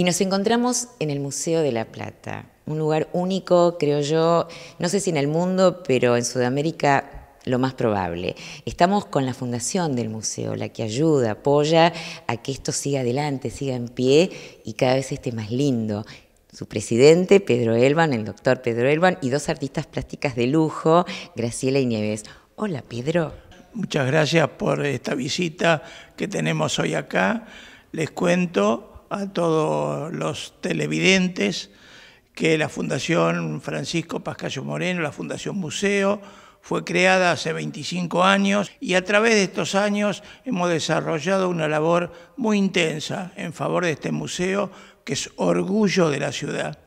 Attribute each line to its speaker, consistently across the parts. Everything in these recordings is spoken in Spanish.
Speaker 1: Y nos encontramos en el Museo de La Plata, un lugar único, creo yo, no sé si en el mundo, pero en Sudamérica lo más probable. Estamos con la fundación del museo, la que ayuda, apoya a que esto siga adelante, siga en pie y cada vez esté más lindo. Su presidente, Pedro Elban, el doctor Pedro Elban, y dos artistas plásticas de lujo, Graciela y Nieves.
Speaker 2: Hola, Pedro. Muchas gracias por esta visita que tenemos hoy acá. Les cuento, a todos los televidentes que la Fundación Francisco Pascallo Moreno, la Fundación Museo, fue creada hace 25 años y a través de estos años hemos desarrollado una labor muy intensa en favor de este museo que es orgullo de la ciudad.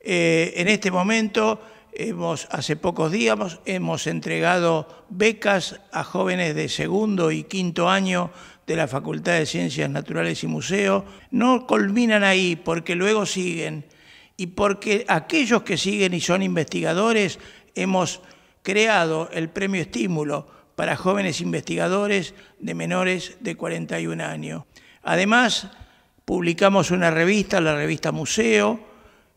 Speaker 2: Eh, en este momento, hemos, hace pocos días, hemos entregado becas a jóvenes de segundo y quinto año de la Facultad de Ciencias Naturales y Museo, no culminan ahí porque luego siguen y porque aquellos que siguen y son investigadores hemos creado el premio estímulo para jóvenes investigadores de menores de 41 años. Además, publicamos una revista, la revista Museo,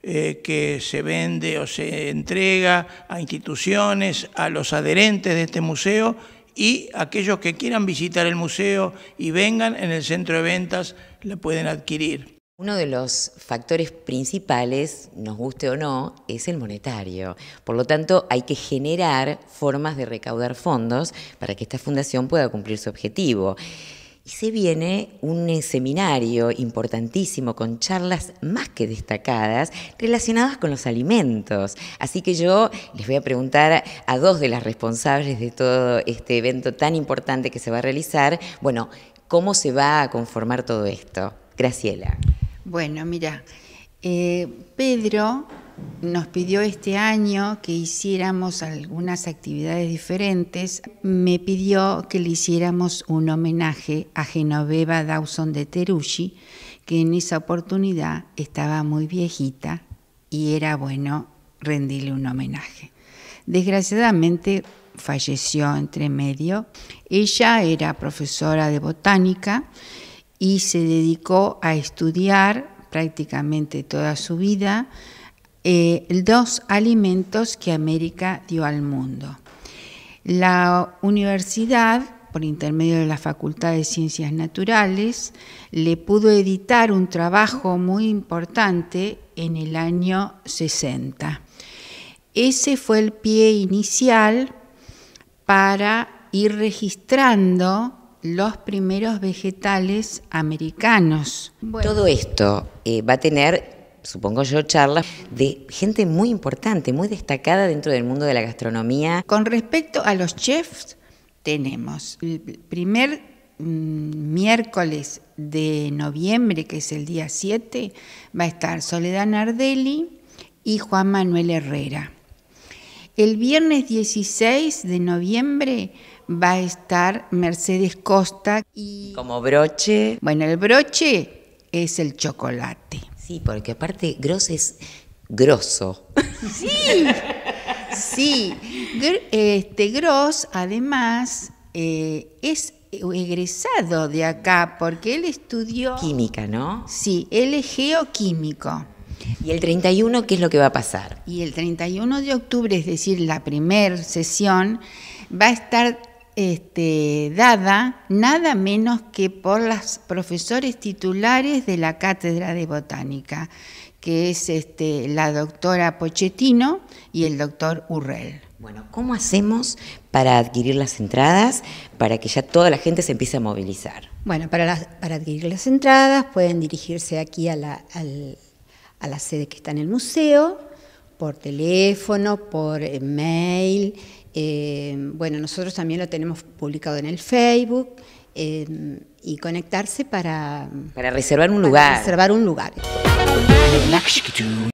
Speaker 2: eh, que se vende o se entrega a instituciones, a los adherentes de este museo y aquellos que quieran visitar el museo y vengan en el centro de ventas la pueden adquirir. Uno de los factores principales,
Speaker 1: nos guste o no, es el monetario. Por lo tanto, hay que generar formas de recaudar fondos para que esta fundación pueda cumplir su objetivo. Y se viene un eh, seminario importantísimo con charlas más que destacadas relacionadas con los alimentos. Así que yo les voy a preguntar a dos de las responsables de todo este evento tan importante que se va a realizar, bueno, ¿cómo se va a conformar todo esto? Graciela.
Speaker 3: Bueno, mira, eh, Pedro nos pidió este año que hiciéramos algunas actividades diferentes, me pidió que le hiciéramos un homenaje a Genoveva Dawson de Terushi, que en esa oportunidad estaba muy viejita y era bueno rendirle un homenaje. Desgraciadamente falleció entre medio. Ella era profesora de botánica y se dedicó a estudiar prácticamente toda su vida eh, dos alimentos que América dio al mundo. La universidad, por intermedio de la Facultad de Ciencias Naturales, le pudo editar un trabajo muy importante en el año 60. Ese fue el pie inicial para ir registrando los primeros vegetales americanos. Todo
Speaker 1: esto eh, va a tener supongo yo, charlas de gente muy importante, muy destacada dentro del mundo de la gastronomía. Con respecto a
Speaker 3: los chefs, tenemos el primer mm, miércoles de noviembre, que es el día 7, va a estar Soledad Nardelli y Juan Manuel Herrera. El viernes 16 de noviembre va a estar Mercedes Costa
Speaker 1: y... Como broche.
Speaker 3: Bueno, el broche es el chocolate. Sí, porque aparte Gross es grosso. Sí, sí. Este Gross, además, eh, es egresado de acá porque él estudió... Química, ¿no? Sí, él es geoquímico. ¿Y el 31 qué es lo que va a pasar? Y el 31 de octubre, es decir, la primera sesión, va a estar este, dada nada menos que por los profesores titulares de la Cátedra de Botánica, que es este, la doctora Pochettino y el doctor Urrel Bueno, ¿cómo hacemos
Speaker 1: para adquirir las entradas para que ya toda la gente se empiece a movilizar?
Speaker 3: Bueno, para, para adquirir las entradas pueden dirigirse aquí a la, a la sede que está en el museo por teléfono, por mail. Eh, bueno, nosotros también lo tenemos publicado en el Facebook eh, y conectarse para... Para reservar un lugar. Reservar un lugar.